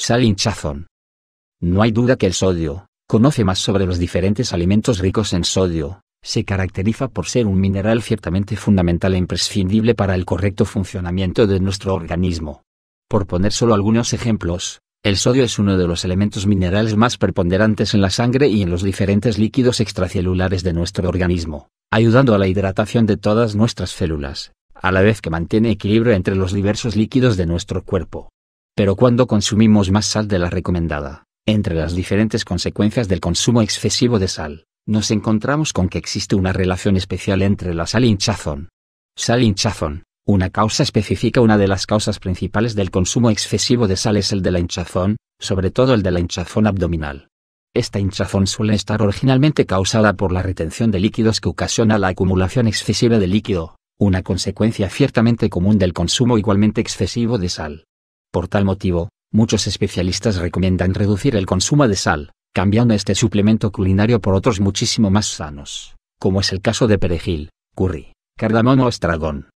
sal hinchazón. No hay duda que el sodio, conoce más sobre los diferentes alimentos ricos en sodio, se caracteriza por ser un mineral ciertamente fundamental e imprescindible para el correcto funcionamiento de nuestro organismo. Por poner solo algunos ejemplos, el sodio es uno de los elementos minerales más preponderantes en la sangre y en los diferentes líquidos extracelulares de nuestro organismo, ayudando a la hidratación de todas nuestras células, a la vez que mantiene equilibrio entre los diversos líquidos de nuestro cuerpo pero cuando consumimos más sal de la recomendada, entre las diferentes consecuencias del consumo excesivo de sal, nos encontramos con que existe una relación especial entre la sal hinchazón. Sal hinchazón. Una causa específica Una de las causas principales del consumo excesivo de sal es el de la hinchazón, sobre todo el de la hinchazón abdominal. Esta hinchazón suele estar originalmente causada por la retención de líquidos que ocasiona la acumulación excesiva de líquido, una consecuencia ciertamente común del consumo igualmente excesivo de sal. Por tal motivo, muchos especialistas recomiendan reducir el consumo de sal, cambiando este suplemento culinario por otros muchísimo más sanos, como es el caso de perejil, curry, cardamomo o estragón.